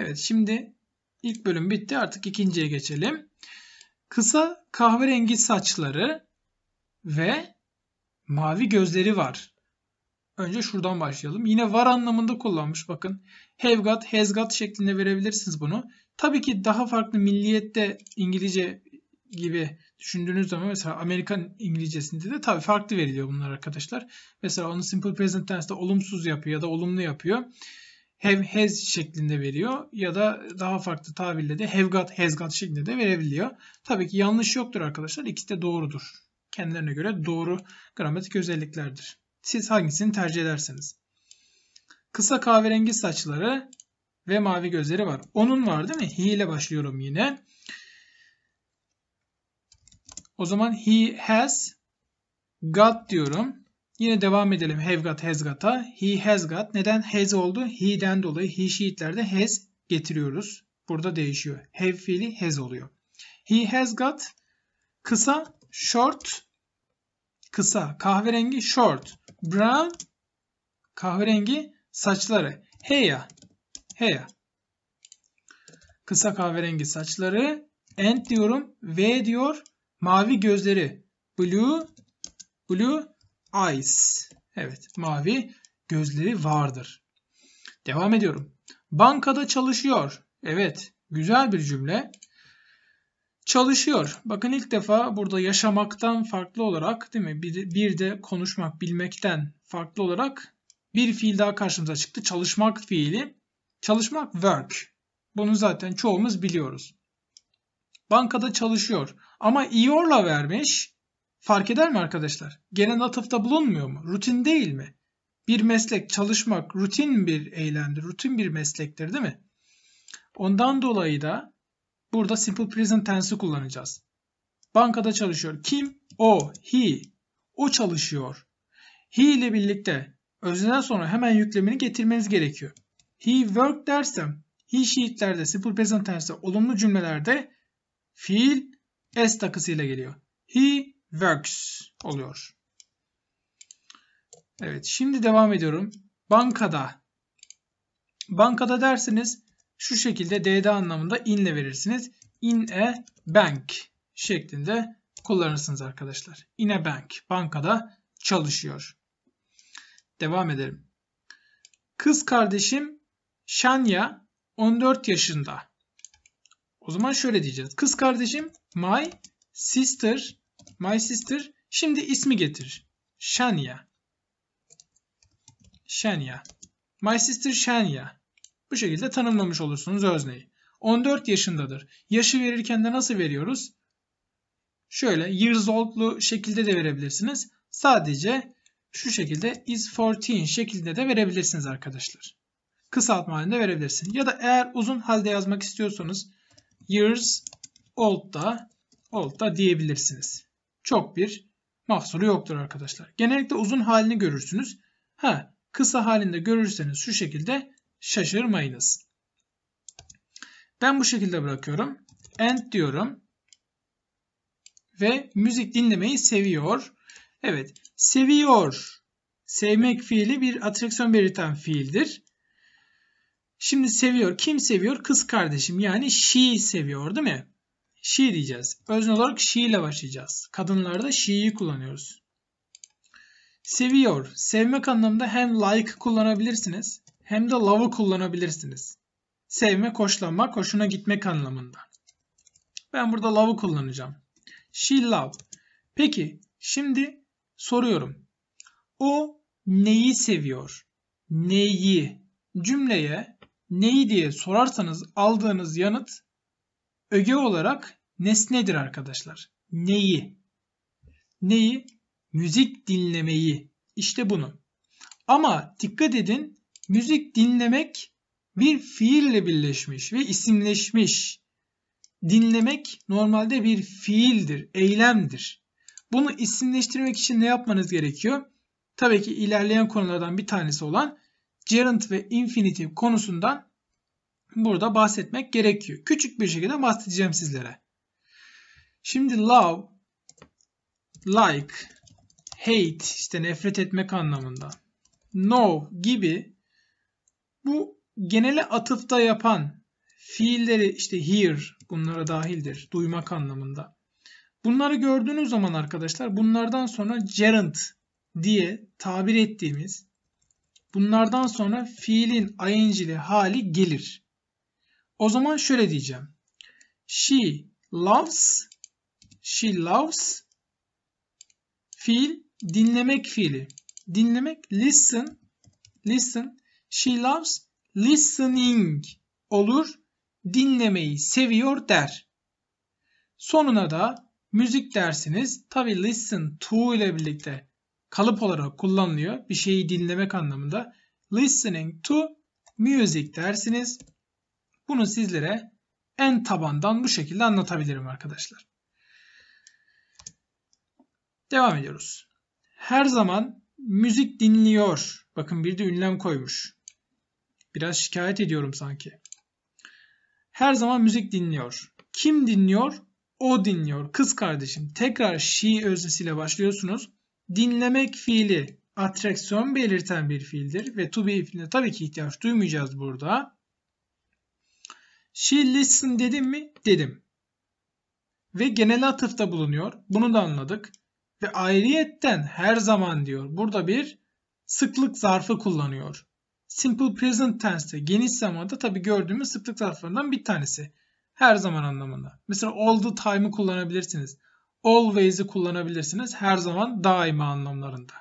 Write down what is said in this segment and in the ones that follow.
Evet şimdi ilk bölüm bitti artık ikinciye geçelim. Kısa kahverengi saçları ve mavi gözleri var. Önce şuradan başlayalım. Yine var anlamında kullanmış bakın. Have got, has got şeklinde verebilirsiniz bunu. Tabii ki daha farklı milliyette İngilizce gibi düşündüğünüz zaman mesela Amerikan İngilizcesinde de tabii farklı veriliyor bunlar arkadaşlar. Mesela onu simple present tense'de olumsuz yapıyor ya da olumlu yapıyor have has şeklinde veriyor ya da daha farklı tabirle de have got has got şeklinde de verebiliyor. Tabii ki yanlış yoktur arkadaşlar. İkisi de doğrudur. Kendilerine göre doğru gramatik özelliklerdir. Siz hangisini tercih edersiniz? Kısa kahverengi saçları ve mavi gözleri var. Onun var değil mi? He ile başlıyorum yine. O zaman he has got diyorum. Yine devam edelim. Have got, has got'a. He has got. Neden has oldu? He'den dolayı he sheet'lerde has getiriyoruz. Burada değişiyor. Have fiili has oluyor. He has got kısa, short, kısa, kahverengi, short, brown, kahverengi saçları. Heya, heya. Kısa kahverengi saçları. And diyorum. V diyor. Mavi gözleri. Blue, blue eyes. Evet mavi gözleri vardır. Devam ediyorum. Bankada çalışıyor. Evet güzel bir cümle. Çalışıyor. Bakın ilk defa burada yaşamaktan farklı olarak değil mi? Bir, bir de konuşmak, bilmekten farklı olarak bir fiil daha karşımıza çıktı. Çalışmak fiili. Çalışmak work. Bunu zaten çoğumuz biliyoruz. Bankada çalışıyor. Ama iyor'la vermiş. Fark eder mi arkadaşlar? Genel atıfta bulunmuyor mu? Rutin değil mi? Bir meslek çalışmak rutin bir eylemdir, rutin bir meslektir değil mi? Ondan dolayı da burada simple present tense'i kullanacağız. Bankada çalışıyor. Kim? O, he. O çalışıyor. He ile birlikte özneden sonra hemen yüklemini getirmeniz gerekiyor. He work dersem, he sheetlerde, simple present tense'de olumlu cümlelerde fiil s takısıyla geliyor. He works oluyor. Evet şimdi devam ediyorum. Bankada. Bankada derseniz şu şekilde DD anlamında inle verirsiniz. In a bank şeklinde kullanırsınız arkadaşlar. In a bank. Bankada çalışıyor. Devam edelim. Kız kardeşim Şanya 14 yaşında. O zaman şöyle diyeceğiz. Kız kardeşim my sister My sister. Şimdi ismi getir. Shania. Shania. My sister Shania. Bu şekilde tanımlamış olursunuz özneyi. 14 yaşındadır. Yaşı verirken de nasıl veriyoruz? Şöyle years old'lu şekilde de verebilirsiniz. Sadece şu şekilde is 14 şeklinde de verebilirsiniz arkadaşlar. Kısaltma halinde verebilirsiniz. Ya da eğer uzun halde yazmak istiyorsanız years old da old da diyebilirsiniz çok bir mahsuru yoktur arkadaşlar. Genellikle uzun halini görürsünüz. Ha, kısa halinde görürseniz şu şekilde şaşırmayınız. Ben bu şekilde bırakıyorum. End diyorum. Ve müzik dinlemeyi seviyor. Evet, seviyor. Sevmek fiili bir atraksiyon belirten fiildir. Şimdi seviyor. Kim seviyor? Kız kardeşim yani she seviyor değil mi? She diyeceğiz. Özne olarak she ile başlayacağız. Kadınlarda she'yi kullanıyoruz. Seviyor. Sevmek anlamında hem like kullanabilirsiniz hem de love'ı kullanabilirsiniz. Sevme, hoşlanma, hoşuna gitmek anlamında. Ben burada love'ı kullanacağım. She love. Peki şimdi soruyorum. O neyi seviyor? Neyi? Cümleye neyi diye sorarsanız aldığınız yanıt öge olarak nesnedir arkadaşlar. Neyi? Neyi? Müzik dinlemeyi. İşte bunu. Ama dikkat edin müzik dinlemek bir fiille birleşmiş ve isimleşmiş. Dinlemek normalde bir fiildir, eylemdir. Bunu isimleştirmek için ne yapmanız gerekiyor? Tabii ki ilerleyen konulardan bir tanesi olan gerund ve infinitive konusundan burada bahsetmek gerekiyor. Küçük bir şekilde bahsedeceğim sizlere. Şimdi love, like, hate işte nefret etmek anlamında. Know gibi bu genele atıfta yapan fiilleri işte hear bunlara dahildir. Duymak anlamında. Bunları gördüğünüz zaman arkadaşlar bunlardan sonra gerund diye tabir ettiğimiz bunlardan sonra fiilin ing'li hali gelir. O zaman şöyle diyeceğim. She loves She loves fiil dinlemek fiili. Dinlemek listen listen. She loves listening olur. Dinlemeyi seviyor der. Sonuna da müzik dersiniz. Tabi listen to ile birlikte kalıp olarak kullanılıyor. Bir şeyi dinlemek anlamında. Listening to music dersiniz. Bunu sizlere en tabandan bu şekilde anlatabilirim arkadaşlar. Devam ediyoruz. Her zaman müzik dinliyor. Bakın bir de ünlem koymuş. Biraz şikayet ediyorum sanki. Her zaman müzik dinliyor. Kim dinliyor? O dinliyor. Kız kardeşim. Tekrar she öznesiyle başlıyorsunuz. Dinlemek fiili atraksiyon belirten bir fiildir ve to be fiiline tabii ki ihtiyaç duymayacağız burada. She listen dedim mi? Dedim. Ve genel atıfta bulunuyor. Bunu da anladık ve ayrıyetten her zaman diyor. Burada bir sıklık zarfı kullanıyor. Simple present tense'te geniş zamanda tabi gördüğümüz sıklık zarflarından bir tanesi. Her zaman anlamında. Mesela all the time'ı kullanabilirsiniz. Always'i kullanabilirsiniz. Her zaman daima anlamlarında.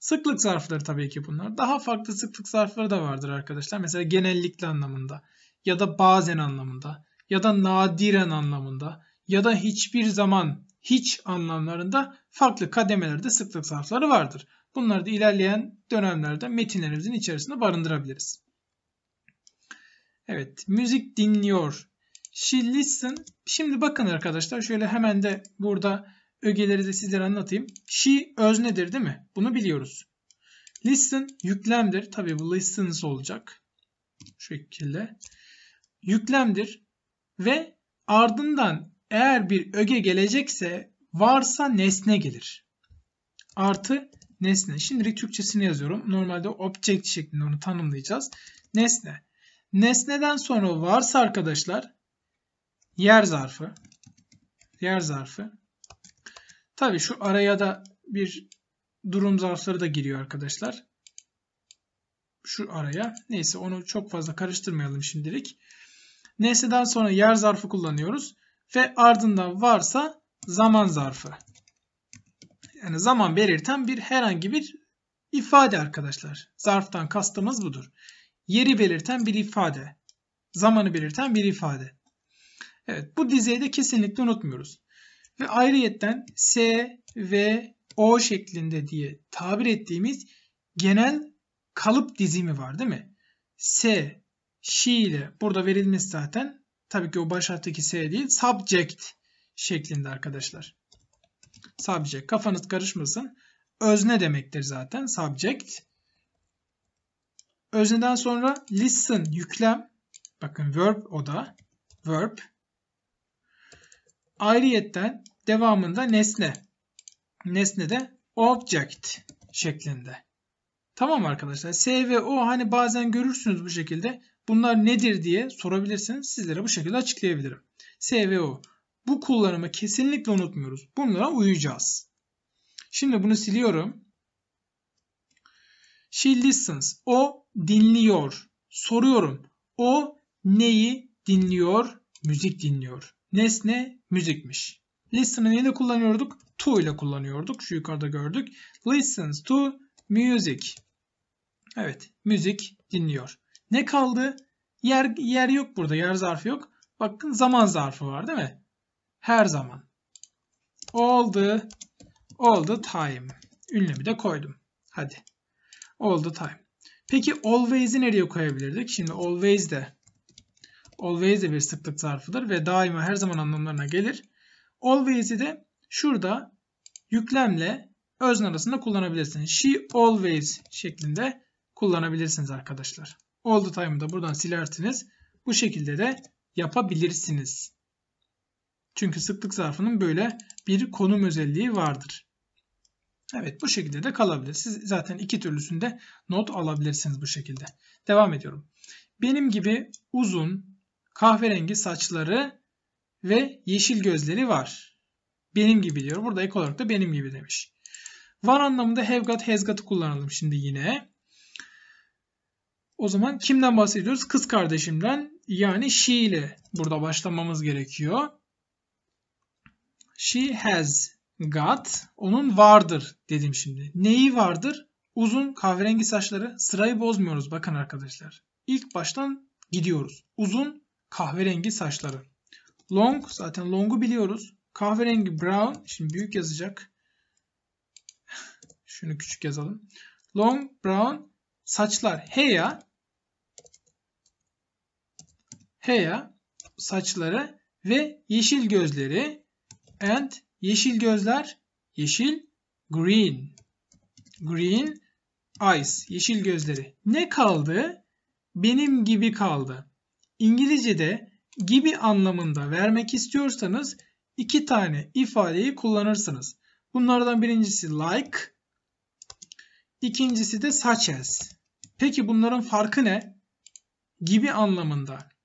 Sıklık zarfları tabii ki bunlar. Daha farklı sıklık zarfları da vardır arkadaşlar. Mesela genellikle anlamında ya da bazen anlamında ya da nadiren anlamında ya da hiçbir zaman hiç anlamlarında farklı kademelerde sıklık zarfları vardır. Bunları da ilerleyen dönemlerde metinlerimizin içerisinde barındırabiliriz. Evet, müzik dinliyor. She listen. Şimdi bakın arkadaşlar şöyle hemen de burada ögeleri de sizlere anlatayım. She öznedir değil mi? Bunu biliyoruz. Listen yüklemdir. Tabi bu listens olacak. Şu şekilde. Yüklemdir. Ve ardından eğer bir öge gelecekse varsa nesne gelir. Artı nesne. Şimdilik Türkçesini yazıyorum. Normalde object şeklinde onu tanımlayacağız. Nesne. Nesneden sonra varsa arkadaşlar yer zarfı. Yer zarfı. Tabi şu araya da bir durum zarfları da giriyor arkadaşlar. Şu araya. Neyse onu çok fazla karıştırmayalım şimdilik. Nesneden sonra yer zarfı kullanıyoruz ve ardından varsa zaman zarfı. Yani zaman belirten bir herhangi bir ifade arkadaşlar. Zarftan kastımız budur. Yeri belirten bir ifade. Zamanı belirten bir ifade. Evet bu dizeyi de kesinlikle unutmuyoruz. Ve ayrıyetten S ve O şeklinde diye tabir ettiğimiz genel kalıp dizimi var değil mi? S, şi ile burada verilmiş zaten tabii ki o baş harfteki S değil subject şeklinde arkadaşlar. Subject kafanız karışmasın. Özne demektir zaten subject. Özneden sonra listen yüklem. Bakın verb o da. Verb. Ayrıyetten devamında nesne. Nesne de object şeklinde. Tamam arkadaşlar. S ve O hani bazen görürsünüz bu şekilde. Bunlar nedir diye sorabilirsiniz. Sizlere bu şekilde açıklayabilirim. SVO. Bu kullanımı kesinlikle unutmuyoruz. Bunlara uyacağız. Şimdi bunu siliyorum. She listens. O dinliyor. Soruyorum. O neyi dinliyor? Müzik dinliyor. Nesne müzikmiş. Listen'ı neyle kullanıyorduk? To ile kullanıyorduk. Şu yukarıda gördük. Listens to music. Evet, müzik dinliyor. Ne kaldı? Yer, yer yok burada. Yer zarfı yok. Bakın zaman zarfı var değil mi? Her zaman. All the, all the time. Ünlemi de koydum. Hadi. All the time. Peki always'i nereye koyabilirdik? Şimdi always de always de bir sıklık zarfıdır ve daima her zaman anlamlarına gelir. Always'i de şurada yüklemle özne arasında kullanabilirsiniz. She always şeklinde kullanabilirsiniz arkadaşlar. All the time'ı da buradan silersiniz. Bu şekilde de yapabilirsiniz. Çünkü sıklık zarfının böyle bir konum özelliği vardır. Evet bu şekilde de kalabilir. Siz zaten iki türlüsünde not alabilirsiniz bu şekilde. Devam ediyorum. Benim gibi uzun, kahverengi saçları ve yeşil gözleri var. Benim gibi diyor. Burada ek olarak da benim gibi demiş. Var anlamında have got has got'ı kullanalım şimdi yine. O zaman kimden bahsediyoruz? Kız kardeşimden yani she ile burada başlamamız gerekiyor. She has got onun vardır dedim şimdi. Neyi vardır? Uzun kahverengi saçları sırayı bozmuyoruz bakın arkadaşlar. İlk baştan gidiyoruz. Uzun kahverengi saçları. Long zaten long'u biliyoruz. Kahverengi brown şimdi büyük yazacak. Şunu küçük yazalım. Long brown saçlar. Heya Thea saçları ve yeşil gözleri and yeşil gözler yeşil green green eyes yeşil gözleri. Ne kaldı? Benim gibi kaldı. İngilizce'de gibi anlamında vermek istiyorsanız iki tane ifadeyi kullanırsınız. Bunlardan birincisi like, ikincisi de such as. Peki bunların farkı ne? Gibi anlamında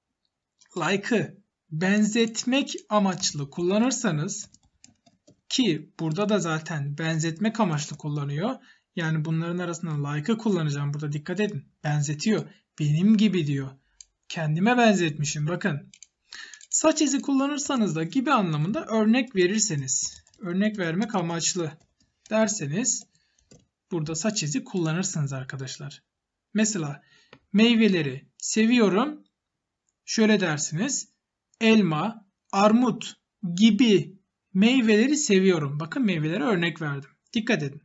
like'ı benzetmek amaçlı kullanırsanız ki burada da zaten benzetmek amaçlı kullanıyor. Yani bunların arasında like'ı kullanacağım. Burada dikkat edin. Benzetiyor. Benim gibi diyor. Kendime benzetmişim. Bakın. Saç izi kullanırsanız da gibi anlamında örnek verirseniz. Örnek vermek amaçlı derseniz burada saç izi kullanırsınız arkadaşlar. Mesela meyveleri seviyorum şöyle dersiniz. Elma, armut gibi meyveleri seviyorum. Bakın meyvelere örnek verdim. Dikkat edin.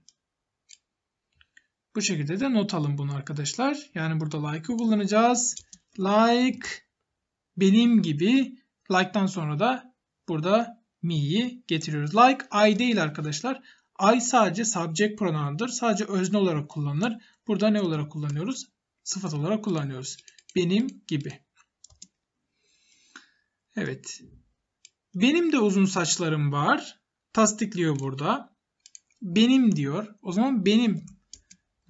Bu şekilde de not alın bunu arkadaşlar. Yani burada like'ı kullanacağız. Like benim gibi like'tan sonra da burada me'yi getiriyoruz. Like I değil arkadaşlar. I sadece subject pronoun'dır. Sadece özne olarak kullanılır. Burada ne olarak kullanıyoruz? Sıfat olarak kullanıyoruz. Benim gibi. Evet. Benim de uzun saçlarım var. Tasdikliyor burada. Benim diyor. O zaman benim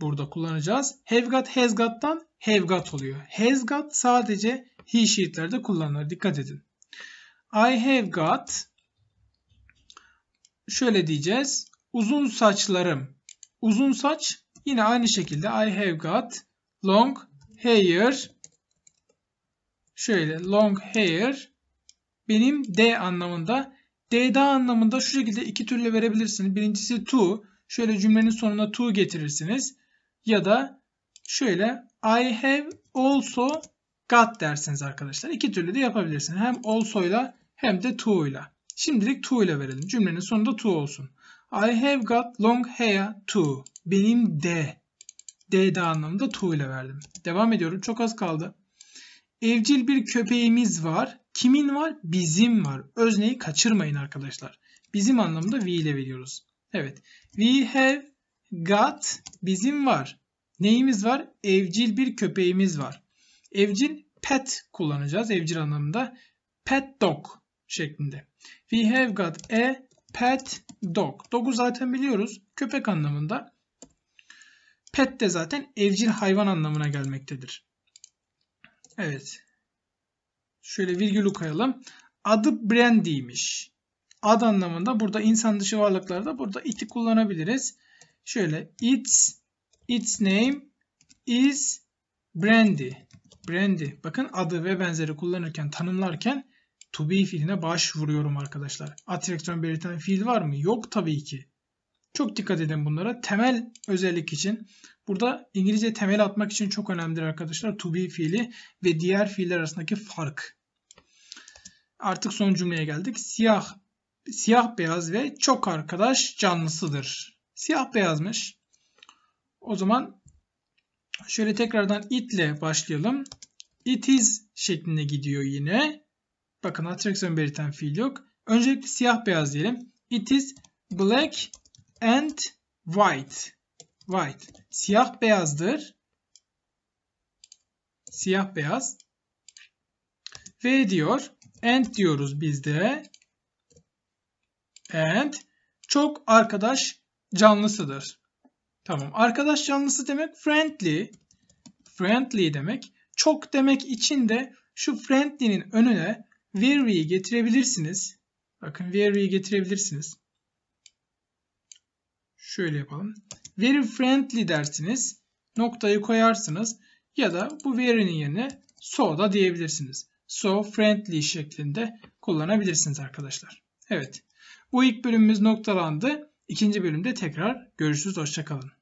burada kullanacağız. Have got has got'tan have got oluyor. Has got sadece he sheet'lerde kullanılır. Dikkat edin. I have got şöyle diyeceğiz. Uzun saçlarım. Uzun saç yine aynı şekilde I have got long hair şöyle long hair benim D anlamında. D'da anlamında şu şekilde iki türlü verebilirsiniz. Birincisi to. Şöyle cümlenin sonuna to getirirsiniz. Ya da şöyle I have also got dersiniz arkadaşlar. İki türlü de yapabilirsiniz. Hem also ile hem de to ile. Şimdilik to ile verelim. Cümlenin sonunda to olsun. I have got long hair too. Benim d, De de anlamında to ile verdim. Devam ediyorum. Çok az kaldı. Evcil bir köpeğimiz var. Kimin var? Bizim var. Özneyi kaçırmayın arkadaşlar. Bizim anlamında we ile veriyoruz. Evet. We have got bizim var. Neyimiz var? Evcil bir köpeğimiz var. Evcil pet kullanacağız. Evcil anlamında pet dog şeklinde. We have got a pet dog. Dog'u zaten biliyoruz. Köpek anlamında. Pet de zaten evcil hayvan anlamına gelmektedir. Evet. Şöyle virgülü koyalım. Adı Brandy'miş. Ad anlamında burada insan dışı varlıklarda burada it'i kullanabiliriz. Şöyle its its name is Brandy. Brandy. Bakın adı ve benzeri kullanırken tanımlarken to be fiiline başvuruyorum arkadaşlar. Atrektörün belirten fiil var mı? Yok tabii ki. Çok dikkat edin bunlara. Temel özellik için burada İngilizce temel atmak için çok önemlidir arkadaşlar. To be fiili ve diğer fiiller arasındaki fark artık son cümleye geldik. Siyah, siyah beyaz ve çok arkadaş canlısıdır. Siyah beyazmış. O zaman şöyle tekrardan itle başlayalım. It is şeklinde gidiyor yine. Bakın atraksiyon belirten fiil yok. Öncelikle siyah beyaz diyelim. It is black and white. White. Siyah beyazdır. Siyah beyaz. Ve diyor And diyoruz bizde. de. And çok arkadaş canlısıdır. Tamam. Arkadaş canlısı demek friendly. Friendly demek. Çok demek için de şu friendly'nin önüne very'i getirebilirsiniz. Bakın very'i getirebilirsiniz. Şöyle yapalım. Very friendly dersiniz. Noktayı koyarsınız. Ya da bu very'nin yerine so da diyebilirsiniz so friendly şeklinde kullanabilirsiniz arkadaşlar. Evet bu ilk bölümümüz noktalandı. İkinci bölümde tekrar görüşürüz. Hoşçakalın.